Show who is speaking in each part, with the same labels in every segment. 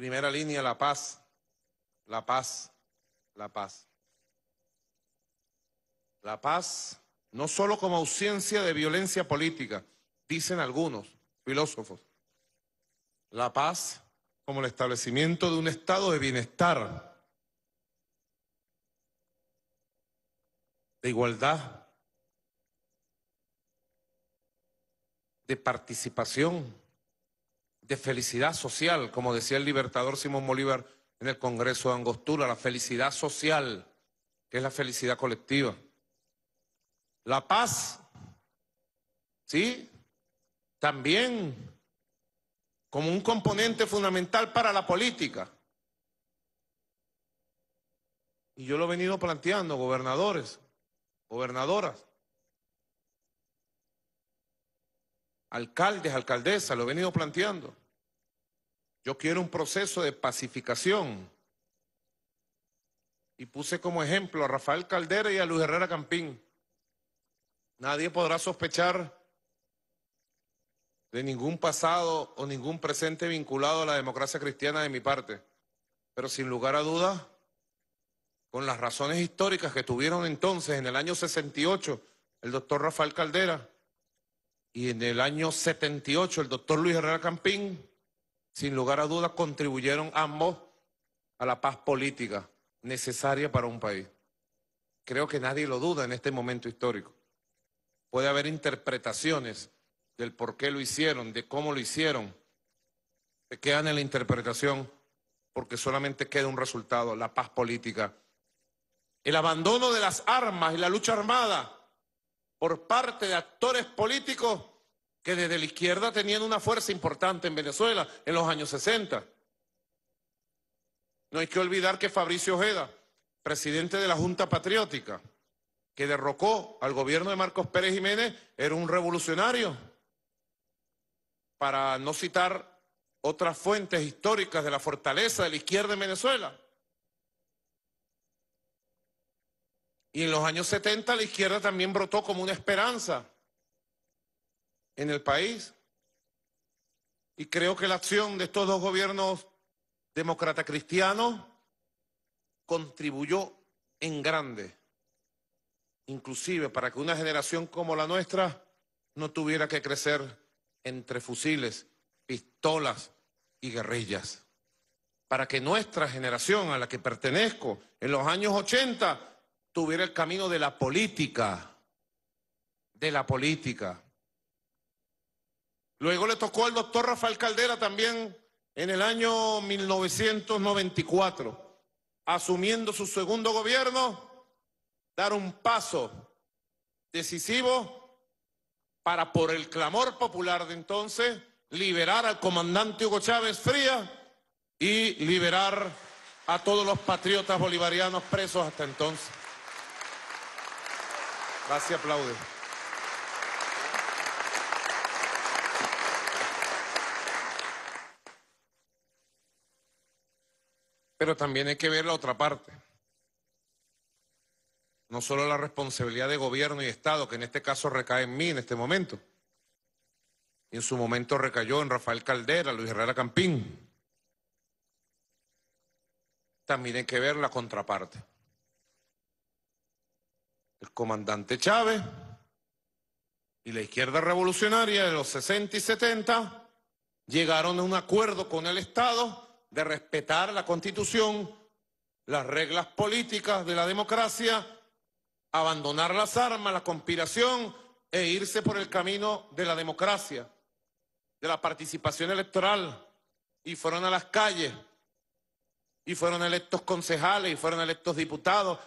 Speaker 1: Primera línea, la paz, la paz, la paz. La paz no solo como ausencia de violencia política, dicen algunos filósofos. La paz como el establecimiento de un estado de bienestar, de igualdad, de participación de felicidad social, como decía el libertador Simón Bolívar en el Congreso de Angostura, la felicidad social, que es la felicidad colectiva. La paz, ¿sí? También como un componente fundamental para la política. Y yo lo he venido planteando, gobernadores, gobernadoras, alcaldes, alcaldesas, lo he venido planteando. Yo quiero un proceso de pacificación. Y puse como ejemplo a Rafael Caldera y a Luis Herrera Campín. Nadie podrá sospechar de ningún pasado o ningún presente vinculado a la democracia cristiana de mi parte. Pero sin lugar a dudas, con las razones históricas que tuvieron entonces, en el año 68, el doctor Rafael Caldera, y en el año 78, el doctor Luis Herrera Campín, sin lugar a dudas, contribuyeron ambos a la paz política necesaria para un país. Creo que nadie lo duda en este momento histórico. Puede haber interpretaciones del por qué lo hicieron, de cómo lo hicieron. Se quedan en la interpretación porque solamente queda un resultado, la paz política. El abandono de las armas y la lucha armada por parte de actores políticos que desde la izquierda tenían una fuerza importante en Venezuela en los años 60. No hay que olvidar que Fabricio Ojeda, presidente de la Junta Patriótica, que derrocó al gobierno de Marcos Pérez Jiménez, era un revolucionario. Para no citar otras fuentes históricas de la fortaleza de la izquierda en Venezuela. Y en los años 70 la izquierda también brotó como una esperanza en el país. Y creo que la acción de estos dos gobiernos demócrata cristianos contribuyó en grande, inclusive para que una generación como la nuestra no tuviera que crecer entre fusiles, pistolas y guerrillas. Para que nuestra generación a la que pertenezco en los años 80 tuviera el camino de la política, de la política, Luego le tocó al doctor Rafael Caldera también en el año 1994, asumiendo su segundo gobierno, dar un paso decisivo para, por el clamor popular de entonces, liberar al comandante Hugo Chávez Fría y liberar a todos los patriotas bolivarianos presos hasta entonces. Gracias, aplaude. Pero también hay que ver la otra parte. No solo la responsabilidad de gobierno y Estado, que en este caso recae en mí en este momento. Y en su momento recayó en Rafael Caldera, Luis Herrera Campín. También hay que ver la contraparte. El comandante Chávez y la izquierda revolucionaria de los 60 y 70 llegaron a un acuerdo con el Estado de respetar la constitución, las reglas políticas de la democracia, abandonar las armas, la conspiración e irse por el camino de la democracia, de la participación electoral. Y fueron a las calles, y fueron electos concejales, y fueron electos diputados,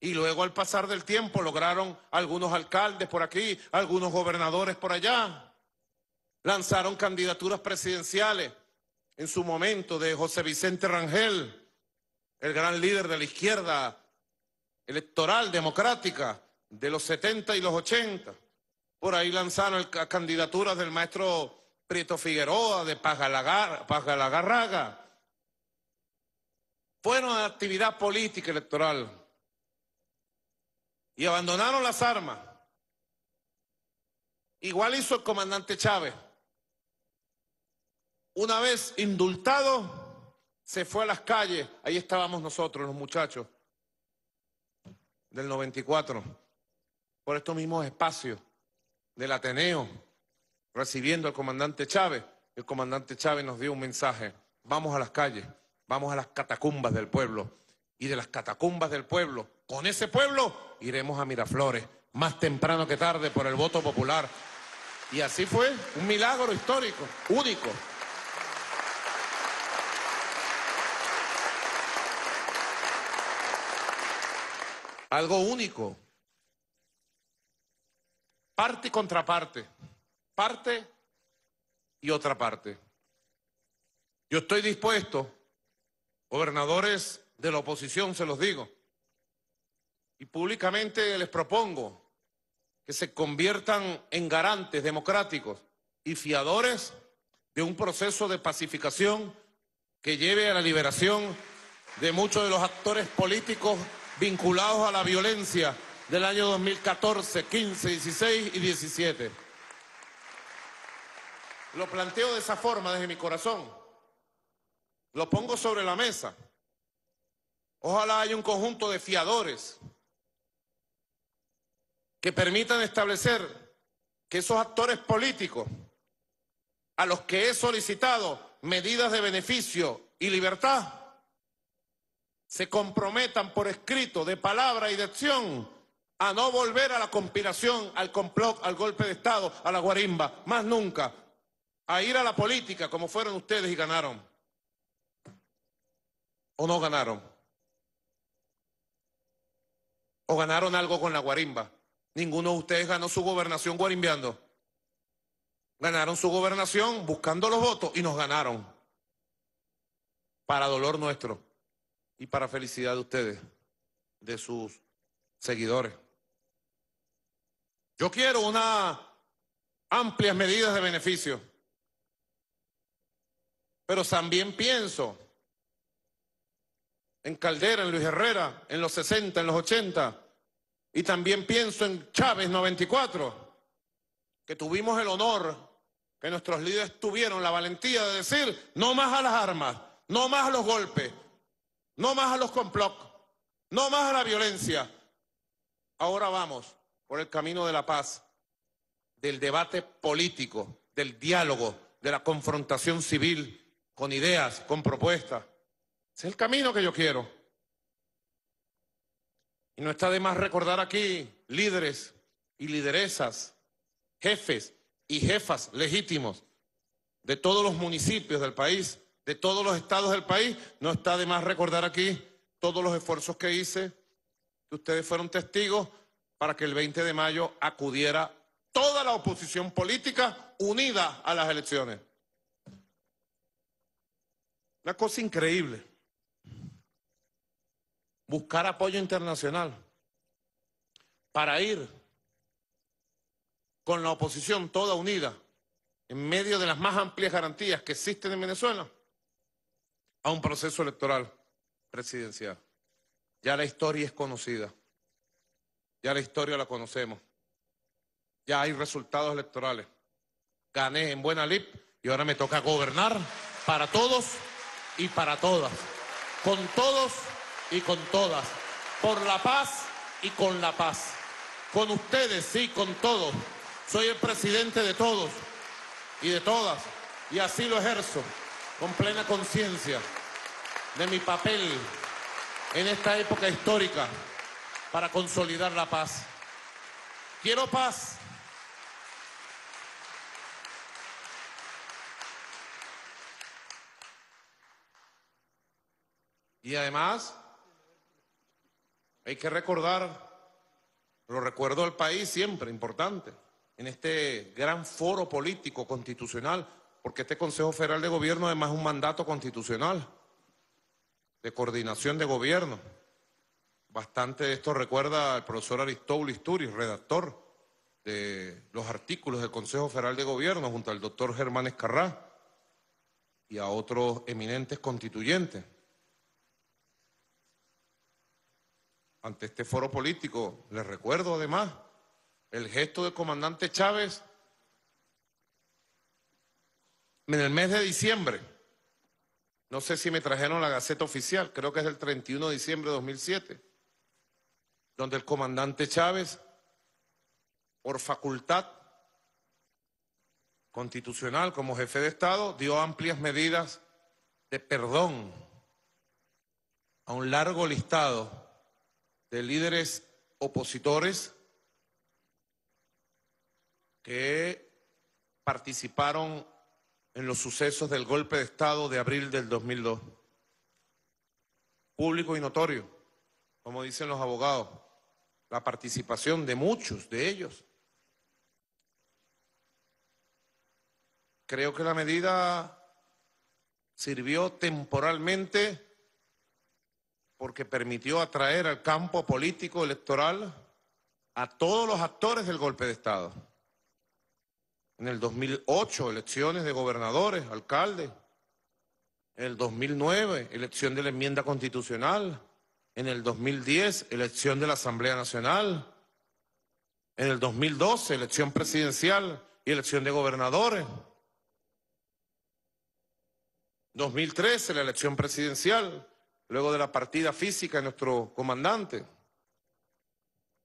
Speaker 1: y luego al pasar del tiempo lograron algunos alcaldes por aquí, algunos gobernadores por allá. Lanzaron candidaturas presidenciales en su momento de José Vicente Rangel, el gran líder de la izquierda electoral democrática de los 70 y los 80. Por ahí lanzaron las candidaturas del maestro Prieto Figueroa, de Pagalagarraga. Fueron a actividad política electoral y abandonaron las armas. Igual hizo el comandante Chávez. Una vez indultado, se fue a las calles. Ahí estábamos nosotros, los muchachos del 94, por estos mismos espacios del Ateneo, recibiendo al comandante Chávez. El comandante Chávez nos dio un mensaje. Vamos a las calles, vamos a las catacumbas del pueblo. Y de las catacumbas del pueblo, con ese pueblo, iremos a Miraflores, más temprano que tarde, por el voto popular. Y así fue un milagro histórico, único. Algo único. Parte y contraparte. Parte y otra parte. Yo estoy dispuesto, gobernadores de la oposición, se los digo, y públicamente les propongo que se conviertan en garantes democráticos y fiadores de un proceso de pacificación que lleve a la liberación de muchos de los actores políticos vinculados a la violencia del año 2014, 15, 16 y 17. Lo planteo de esa forma desde mi corazón. Lo pongo sobre la mesa. Ojalá haya un conjunto de fiadores que permitan establecer que esos actores políticos a los que he solicitado medidas de beneficio y libertad se comprometan por escrito, de palabra y de acción, a no volver a la conspiración, al complot, al golpe de Estado, a la guarimba, más nunca, a ir a la política como fueron ustedes y ganaron. ¿O no ganaron? ¿O ganaron algo con la guarimba? Ninguno de ustedes ganó su gobernación guarimbeando. Ganaron su gobernación buscando los votos y nos ganaron. Para dolor nuestro y para felicidad de ustedes, de sus seguidores. Yo quiero unas amplias medidas de beneficio, pero también pienso en Caldera, en Luis Herrera, en los 60, en los 80, y también pienso en Chávez 94, que tuvimos el honor, que nuestros líderes tuvieron la valentía de decir, no más a las armas, no más a los golpes, no más a los complots, no más a la violencia. Ahora vamos por el camino de la paz, del debate político, del diálogo, de la confrontación civil, con ideas, con propuestas. Es el camino que yo quiero. Y no está de más recordar aquí líderes y lideresas, jefes y jefas legítimos de todos los municipios del país de todos los estados del país. No está de más recordar aquí todos los esfuerzos que hice, que ustedes fueron testigos para que el 20 de mayo acudiera toda la oposición política unida a las elecciones. Una cosa increíble. Buscar apoyo internacional para ir con la oposición toda unida en medio de las más amplias garantías que existen en Venezuela a un proceso electoral presidencial. Ya la historia es conocida, ya la historia la conocemos, ya hay resultados electorales. Gané en Buena Lip y ahora me toca gobernar para todos y para todas, con todos y con todas, por la paz y con la paz, con ustedes, y con todos. Soy el presidente de todos y de todas y así lo ejerzo con plena conciencia de mi papel en esta época histórica para consolidar la paz. Quiero paz. Y además, hay que recordar, lo recuerdo al país siempre, importante, en este gran foro político constitucional porque este Consejo Federal de Gobierno además es un mandato constitucional de coordinación de gobierno. Bastante de esto recuerda al profesor Aristóbulo Isturiz, redactor de los artículos del Consejo Federal de Gobierno, junto al doctor Germán Escarrá y a otros eminentes constituyentes. Ante este foro político, les recuerdo además el gesto del comandante Chávez en el mes de diciembre, no sé si me trajeron la Gaceta Oficial, creo que es el 31 de diciembre de 2007, donde el comandante Chávez, por facultad constitucional como jefe de Estado, dio amplias medidas de perdón a un largo listado de líderes opositores que participaron en los sucesos del golpe de Estado de abril del 2002. Público y notorio, como dicen los abogados, la participación de muchos de ellos. Creo que la medida sirvió temporalmente porque permitió atraer al campo político electoral a todos los actores del golpe de Estado en el 2008 elecciones de gobernadores, alcaldes, en el 2009 elección de la enmienda constitucional, en el 2010 elección de la Asamblea Nacional, en el 2012 elección presidencial y elección de gobernadores, 2013 la elección presidencial, luego de la partida física de nuestro comandante,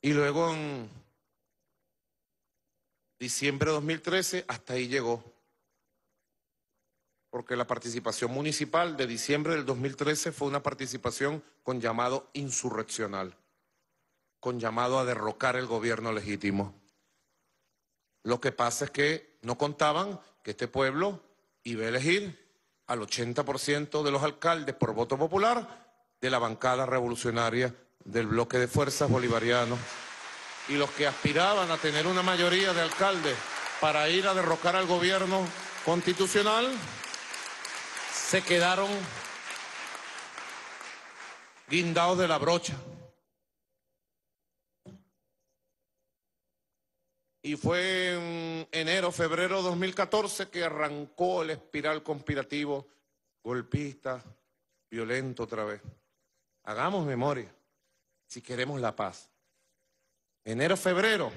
Speaker 1: y luego en Diciembre de 2013, hasta ahí llegó. Porque la participación municipal de diciembre del 2013 fue una participación con llamado insurreccional, con llamado a derrocar el gobierno legítimo. Lo que pasa es que no contaban que este pueblo iba a elegir al 80% de los alcaldes por voto popular de la bancada revolucionaria del bloque de fuerzas bolivarianos y los que aspiraban a tener una mayoría de alcaldes para ir a derrocar al gobierno constitucional, se quedaron guindados de la brocha. Y fue en enero, febrero de 2014 que arrancó el espiral conspirativo, golpista, violento otra vez. Hagamos memoria si queremos la paz enero, febrero,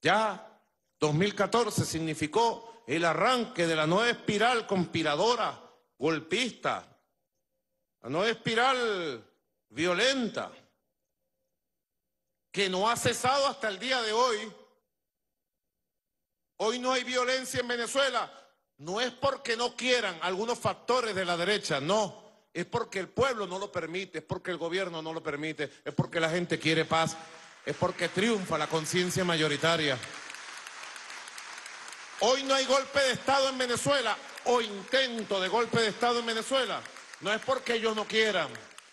Speaker 1: ya 2014 significó el arranque de la nueva espiral conspiradora, golpista, la nueva espiral violenta, que no ha cesado hasta el día de hoy. Hoy no hay violencia en Venezuela. No es porque no quieran algunos factores de la derecha, no es porque el pueblo no lo permite, es porque el gobierno no lo permite, es porque la gente quiere paz, es porque triunfa la conciencia mayoritaria. Hoy no hay golpe de Estado en Venezuela o intento de golpe de Estado en Venezuela. No es porque ellos no quieran,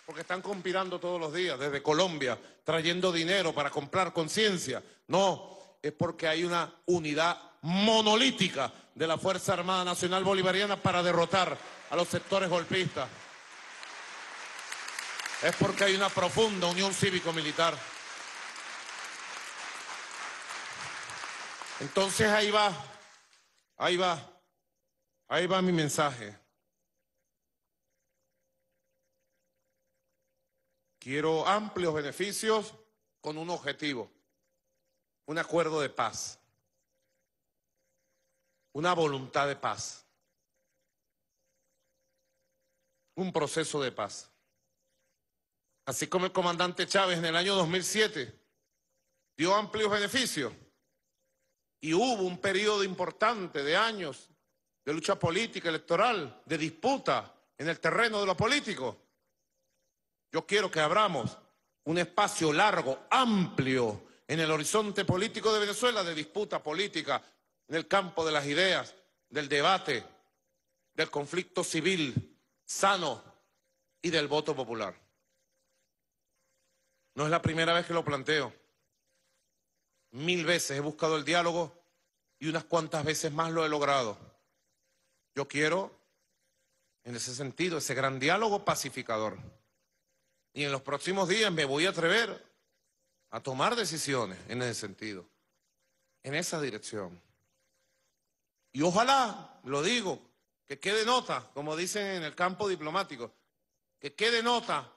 Speaker 1: porque están conspirando todos los días desde Colombia, trayendo dinero para comprar conciencia. No, es porque hay una unidad monolítica de la Fuerza Armada Nacional Bolivariana para derrotar a los sectores golpistas. Es porque hay una profunda unión cívico-militar. Entonces ahí va, ahí va, ahí va mi mensaje. Quiero amplios beneficios con un objetivo, un acuerdo de paz, una voluntad de paz, un proceso de paz. Así como el comandante Chávez en el año 2007 dio amplios beneficios, y hubo un periodo importante de años de lucha política, electoral, de disputa en el terreno de lo político. Yo quiero que abramos un espacio largo, amplio, en el horizonte político de Venezuela, de disputa política, en el campo de las ideas, del debate, del conflicto civil sano y del voto popular. No es la primera vez que lo planteo. Mil veces he buscado el diálogo y unas cuantas veces más lo he logrado. Yo quiero, en ese sentido, ese gran diálogo pacificador. Y en los próximos días me voy a atrever a tomar decisiones en ese sentido, en esa dirección. Y ojalá, lo digo, que quede nota, como dicen en el campo diplomático, que quede nota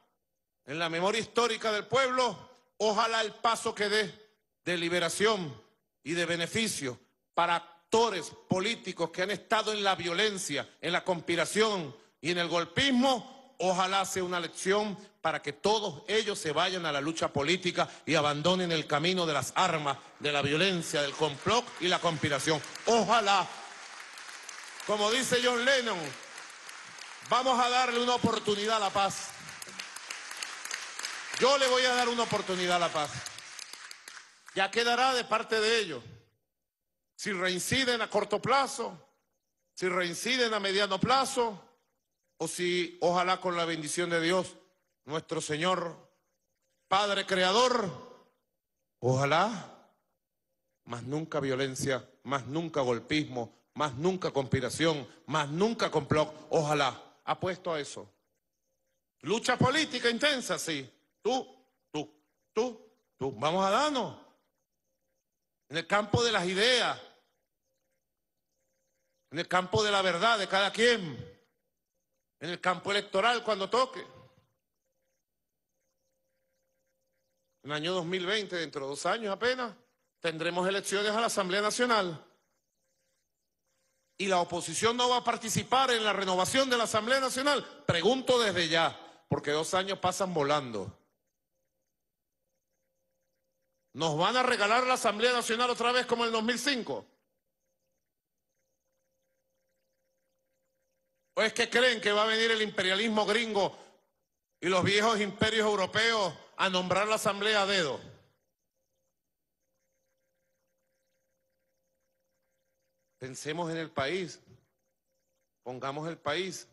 Speaker 1: en la memoria histórica del pueblo, ojalá el paso que dé de liberación y de beneficio para actores políticos que han estado en la violencia, en la conspiración y en el golpismo, ojalá sea una lección para que todos ellos se vayan a la lucha política y abandonen el camino de las armas, de la violencia, del complot y la conspiración. Ojalá, como dice John Lennon, vamos a darle una oportunidad a la paz. Yo le voy a dar una oportunidad a la paz ya quedará de parte de ellos. Si reinciden a corto plazo, si reinciden a mediano plazo, o si ojalá con la bendición de Dios, nuestro Señor, Padre Creador, ojalá, más nunca violencia, más nunca golpismo, más nunca conspiración, más nunca complot, ojalá, apuesto a eso. Lucha política intensa, sí. Tú, tú, tú, tú, vamos a darnos en el campo de las ideas, en el campo de la verdad de cada quien, en el campo electoral cuando toque. En el año 2020, dentro de dos años apenas, tendremos elecciones a la Asamblea Nacional y la oposición no va a participar en la renovación de la Asamblea Nacional? Pregunto desde ya, porque dos años pasan volando. ¿Nos van a regalar la Asamblea Nacional otra vez como en el 2005? ¿O es que creen que va a venir el imperialismo gringo y los viejos imperios europeos a nombrar la Asamblea a dedo? Pensemos en el país, pongamos el país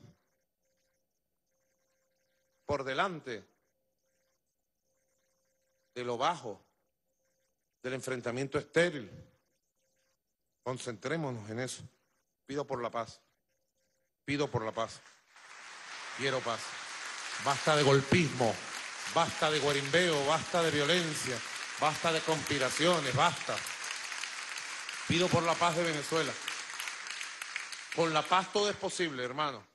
Speaker 1: por delante de lo bajo del enfrentamiento estéril. Concentrémonos en eso. Pido por la paz. Pido por la paz. Quiero paz. Basta de golpismo, basta de guarimbeo, basta de violencia, basta de conspiraciones, basta. Pido por la paz de Venezuela. Con la paz todo es posible, hermano.